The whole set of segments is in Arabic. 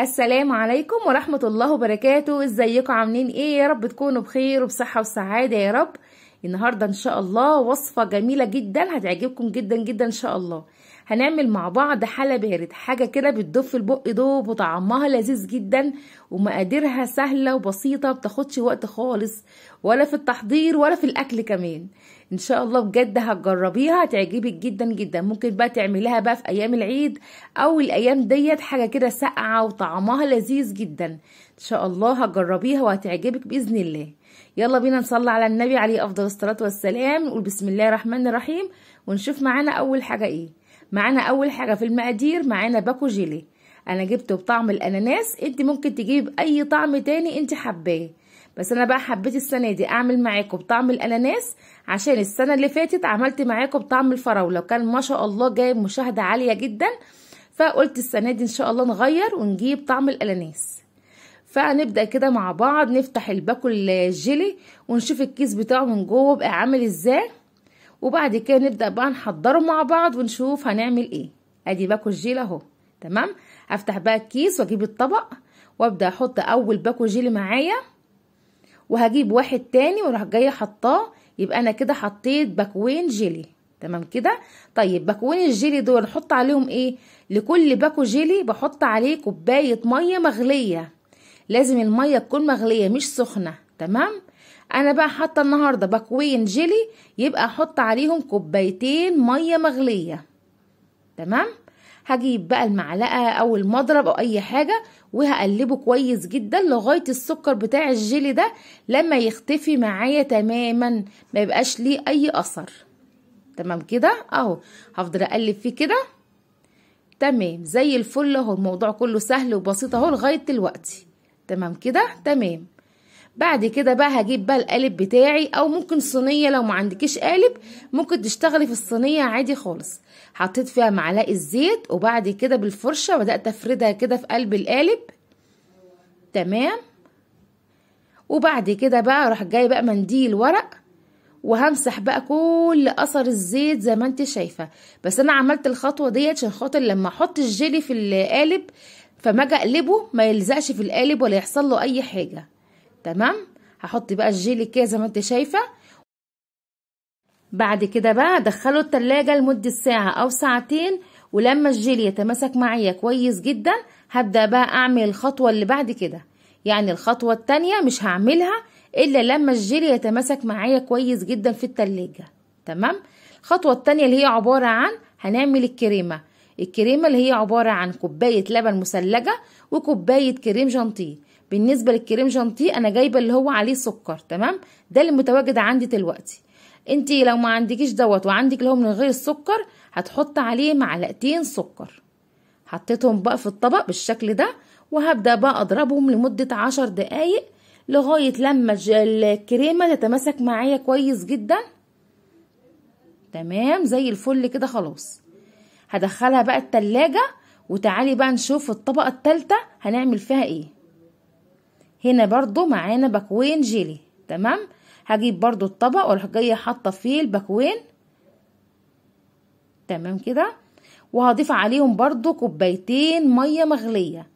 السلام عليكم ورحمة الله وبركاته ازيكم عاملين ايه يا رب تكونوا بخير وبصحة وسعادة يا رب النهاردة ان شاء الله وصفة جميلة جدا هتعجبكم جدا جدا ان شاء الله هنعمل مع بعض حلى بارد حاجه كده بتدوب في البق دوب وطعمها لذيذ جدا ومقاديرها سهله وبسيطه بتاخدش وقت خالص ولا في التحضير ولا في الاكل كمان ان شاء الله بجد هتجربيها هتعجبك جدا جدا ممكن بقى تعمليها بقى في ايام العيد او الايام ديت حاجه كده ساقعه وطعمها لذيذ جدا ان شاء الله هتجربيها وهتعجبك باذن الله يلا بينا نصلي على النبي عليه افضل الصلاه والسلام وبسم بسم الله الرحمن الرحيم ونشوف معانا اول حاجه ايه معانا اول حاجه في المقادير معانا باكو جيلي انا جبته بطعم الاناناس انت ممكن تجيب اي طعم تاني انت حباه بس انا بقى حبيت السنه دي اعمل معاكم بطعم الاناناس عشان السنه اللي فاتت عملت معاكم بطعم الفراوله وكان ما شاء الله جايب مشاهده عاليه جدا فقلت السنه دي ان شاء الله نغير ونجيب طعم الاناناس فهنبدا كده مع بعض نفتح الباكو الجيلي ونشوف الكيس بتاعه من جوه بقى عامل ازاي وبعد كده نبدأ بقى نحضره مع بعض ونشوف هنعمل ايه ادي باكو الجيل اهو تمام هفتح بقى الكيس واجيب الطبق وابدأ احط اول باكو جيل معايا وهجيب واحد تاني واروح جايه حطاه يبقى انا كده حطيت باكوين جيلي تمام كده طيب باكوين الجيلي دول نحط عليهم ايه لكل باكو جيلي بحط عليه كوبايه ميه مغليه لازم الميه تكون مغليه مش سخنه تمام انا بقى حاطه النهارده بكوين جيلي يبقى احط عليهم كوبايتين ميه مغليه تمام هجيب بقى المعلقه او المضرب او اي حاجه وهقلبه كويس جدا لغايه السكر بتاع الجيلي ده لما يختفي معايا تماما ما يبقاش ليه اي اثر تمام كده اهو هفضل اقلب فيه كده تمام زي الفل اهو الموضوع كله سهل وبسيط اهو لغايه دلوقتي تمام كده تمام بعد كده بقى هجيب بقى القالب بتاعي او ممكن صينيه لو ما عندكش قالب ممكن تشتغلي في الصينيه عادي خالص حطيت فيها معلقه زيت وبعد كده بالفرشه بدات افردها كده في قلب القالب تمام وبعد كده بقى اروح جاي بقى منديل ورق وهمسح بقى كل اثر الزيت زي ما انت شايفه بس انا عملت الخطوه ديت عشان خاطر لما احط الجيلي في القالب فما اجي اقلبه ما يلزقش في القالب ولا يحصل له اي حاجه تمام هحط بقى الجيلي كده زي ما انت شايفه بعد كده بقى دخله التلاجة لمدة ساعة أو ساعتين ولما الجيلي يتماسك معايا كويس جدا هبدأ بقى أعمل الخطوة اللي بعد كده يعني الخطوة التانية مش هعملها إلا لما الجيلي يتماسك معايا كويس جدا في التلاجة تمام الخطوة التانية اللي هي عبارة عن هنعمل الكريمة الكريمة اللي هي عبارة عن كوباية لبن مثلجة وكوباية كريم جانتيه بالنسبه للكريم جانتي انا جايبه اللي هو عليه سكر تمام ده اللي متواجد عندي دلوقتي انت لو ما عندكيش دوت وعندك اللي هو من غير السكر هتحط عليه معلقتين سكر حطيتهم بقى في الطبق بالشكل ده وهبدا بقى اضربهم لمده عشر دقايق لغايه لما الكريمه تتماسك معايا كويس جدا تمام زي الفل كده خلاص هدخلها بقى التلاجة وتعالي بقى نشوف الطبقة التالتة هنعمل فيها ايه هنا برضو معانا باكوين جيلي تمام هجيب برضو الطبق واروح جايه حاطه فيه الباكوين تمام كده وهضيف عليهم برضو كوبايتين ميه مغليه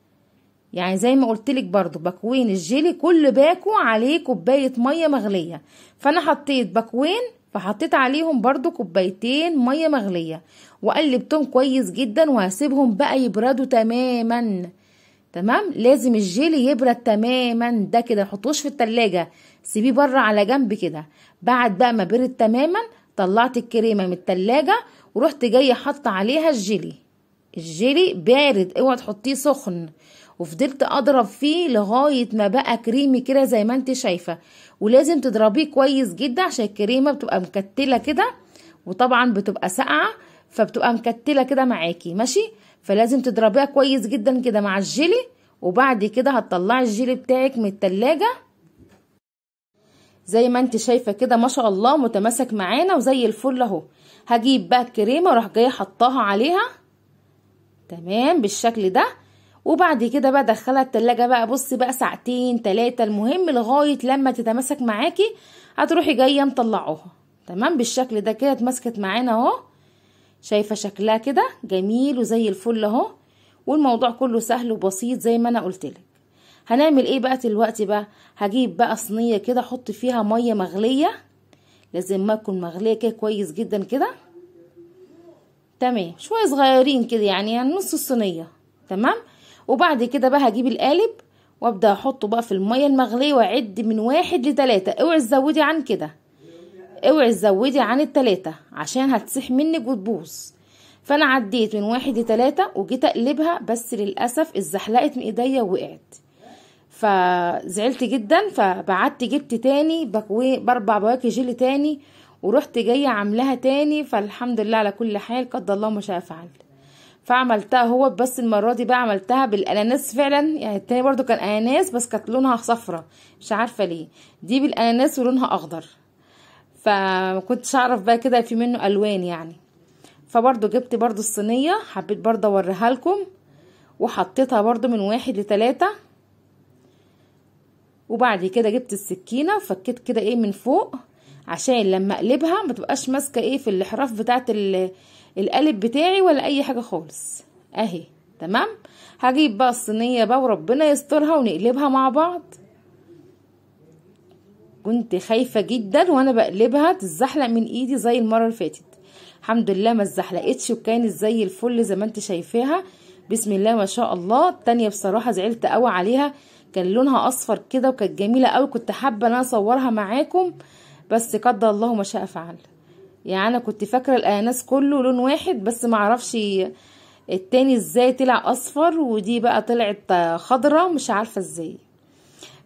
يعني زي ما قلتلك برضو باكوين الجيلي كل باكو عليه كوبايه ميه مغليه فانا حطيت باكوين فحطيت عليهم برضو كوبايتين ميه مغليه وقلبتهم كويس جدا وهسيبهم بقى يبردوا تماما تمام لازم الجيلي يبرد تماما ده كده حطوش في التلاجة سيبيه بره على جنب كده بعد بقى ما برد تماما طلعت الكريمة من التلاجة ورحت جاية حاطة عليها الجيلي الجيلي بارد اوعى تحطيه سخن وفضلت اضرب فيه لغاية ما بقى كريمي كده زي ما انت شايفة ولازم تضربيه كويس جدا عشان الكريمة بتبقى مكتلة كده وطبعا بتبقى ساقعة فبتبقى مكتلة كده معاكي ماشي فلازم تضربيها كويس جدا كده مع الجيلي وبعد كده هتطلعي الجيلي بتاعك من التلاجة زي ما انت شايفة كده ما شاء الله متماسك معانا وزي الفل اهو هجيب بقى الكريمة واروح جاية حطاها عليها تمام بالشكل ده وبعد كده بقى دخلها التلاجة بقى بصي بقى ساعتين تلاتة المهم لغاية لما تتماسك معاكي هتروحي جاية مطلعوها تمام بالشكل ده كده اتمسكت معانا اهو شايفة شكلها كده جميل وزي الفل اهو والموضوع كله سهل وبسيط زي ما انا قلتلك هنعمل ايه بقى دلوقتي بقى هجيب بقى صينية كده احط فيها مية مغلية لازم ما تكون مغلية كده كويس جدا كده تمام شوية صغيرين كده يعني،, يعني نص الصينية تمام وبعد كده بقى هجيب القالب وابدأ احطه بقى في المية المغلية واعد من واحد لتلاتة اوعي تزودي عن كده اوعي تزودي عن التلاتة عشان هتسيح منك وتبوظ فانا عديت من واحد لتلاتة وجيت اقلبها بس للاسف اتزحلقت من ايديا ووقعت فزعلت جدا فبعدت جبت تاني باربع بواكي جيل تاني ورحت جايه عاملاها تاني فالحمد لله على كل حال قدر الله ما شاء فعل فعملتها هو بس المره دي بقى عملتها بالاناناس فعلا يعني التاني برضو كان اناناس بس كانت لونها صفرة مش عارفه ليه دي بالاناناس ولونها اخضر كنتش اعرف بقى كده في منه الوان يعني فبرضو جبت برضو الصينية حبيت برضو اوريها لكم وحطيتها برضو من واحد لتلاتة وبعد كده جبت السكينة وفكيت كده ايه من فوق عشان لما اقلبها متبقاش ماسكة ايه في الاحراف بتاعت القالب بتاعي ولا اي حاجة خالص اهي تمام هجيب بقى الصينية بقى وربنا يسترها ونقلبها مع بعض كنت خايفه جدا وانا بقلبها تتزحلق من ايدي زي المره اللي فاتت الحمد لله ما اتزحلقتش وكانت زي الفل زي ما انت شايفاها بسم الله ما شاء الله التانية بصراحه زعلت قوي عليها كان لونها اصفر كده وكانت جميله قوي كنت حابه ان انا اصورها معاكم بس قدر الله ما شاء فعل يعني انا كنت فاكره الاناناس كله لون واحد بس ما اعرفش التاني ازاي طلع اصفر ودي بقى طلعت خضره مش عارفه ازاي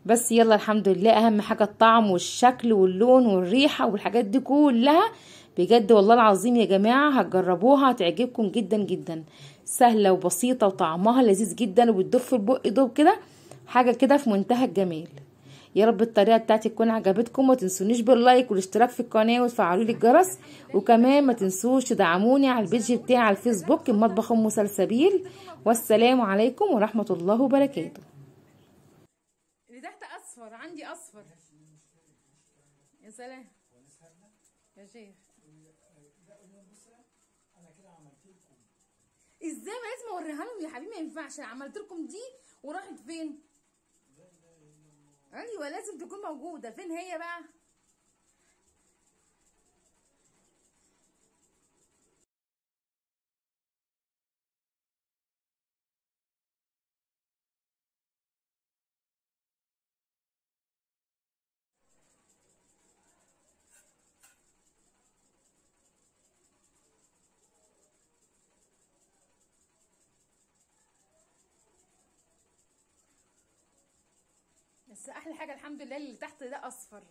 بس يلا الحمد لله اهم حاجه الطعم والشكل واللون والريحه والحاجات دي كلها بجد والله العظيم يا جماعه هتجربوها هتعجبكم جدا جدا سهله وبسيطه وطعمها لذيذ جدا وبتدوب في البق دوب كده حاجه كده في منتهى الجمال يا رب الطريقه بتاعتي تكون عجبتكم ما تنسونيش باللايك والاشتراك في القناه وتفعلوا لي الجرس وكمان ما تنسوش تدعموني على البيج بتاعي على الفيسبوك المطبخ ام سلسبيل والسلام عليكم ورحمه الله وبركاته عندي اصفر يا سلام يا شيخ انا كده عملت لكم ازاي ما لازم اوريها لهم يا حبيبي ما ينفعش عملت لكم دي وراحت فين ايوه لازم تكون موجوده فين هي بقى بس احلى حاجه الحمد لله اللي تحت ده اصفر